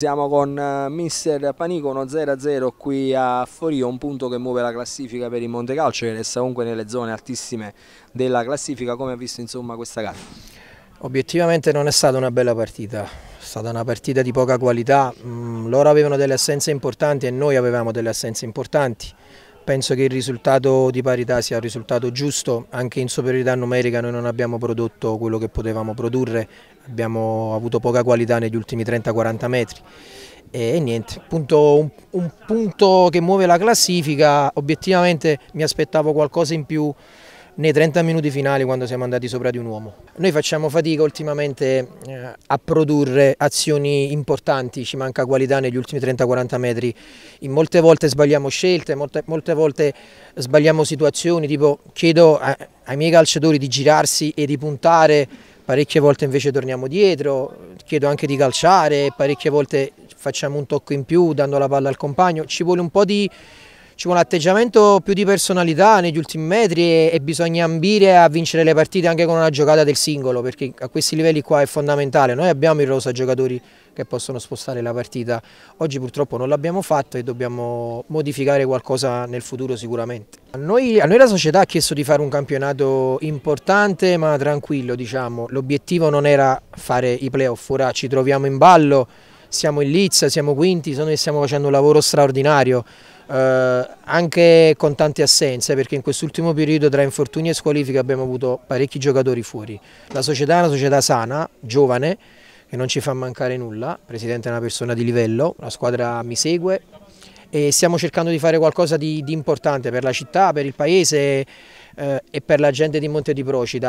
Siamo con eh, Mister Panico 1-0-0 qui a Forio, un punto che muove la classifica per il Montecalcio che resta comunque nelle zone altissime della classifica, come ha visto insomma questa gara? Obiettivamente non è stata una bella partita, è stata una partita di poca qualità, mm, loro avevano delle assenze importanti e noi avevamo delle assenze importanti, Penso che il risultato di parità sia un risultato giusto, anche in superiorità numerica noi non abbiamo prodotto quello che potevamo produrre, abbiamo avuto poca qualità negli ultimi 30-40 metri e niente, punto, un, un punto che muove la classifica, obiettivamente mi aspettavo qualcosa in più nei 30 minuti finali quando siamo andati sopra di un uomo. Noi facciamo fatica ultimamente eh, a produrre azioni importanti, ci manca qualità negli ultimi 30-40 metri, in molte volte sbagliamo scelte, molte, molte volte sbagliamo situazioni, tipo chiedo a, ai miei calciatori di girarsi e di puntare, parecchie volte invece torniamo dietro, chiedo anche di calciare, parecchie volte facciamo un tocco in più dando la palla al compagno, ci vuole un po' di ci vuole un atteggiamento più di personalità negli ultimi metri e, e, bisogna ambire a vincere le partite anche con una giocata del singolo perché a questi livelli qua è fondamentale, noi abbiamo in rosa giocatori che possono spostare la partita, oggi purtroppo non l'abbiamo fatto e dobbiamo modificare qualcosa nel futuro sicuramente. A noi, a noi la società ha chiesto di fare un campionato importante ma tranquillo diciamo, l'obiettivo non era fare i playoff, ora ci troviamo in ballo, siamo in Lizza, siamo quinti, noi stiamo facendo un lavoro straordinario, eh, anche con tante assenze perché in quest'ultimo periodo tra infortuni e squalifiche abbiamo avuto parecchi giocatori fuori. La società è una società sana, giovane, che non ci fa mancare nulla, il presidente è una persona di livello, la squadra mi segue e stiamo cercando di fare qualcosa di, di importante per la città, per il paese eh, e per la gente di Monte di Procida.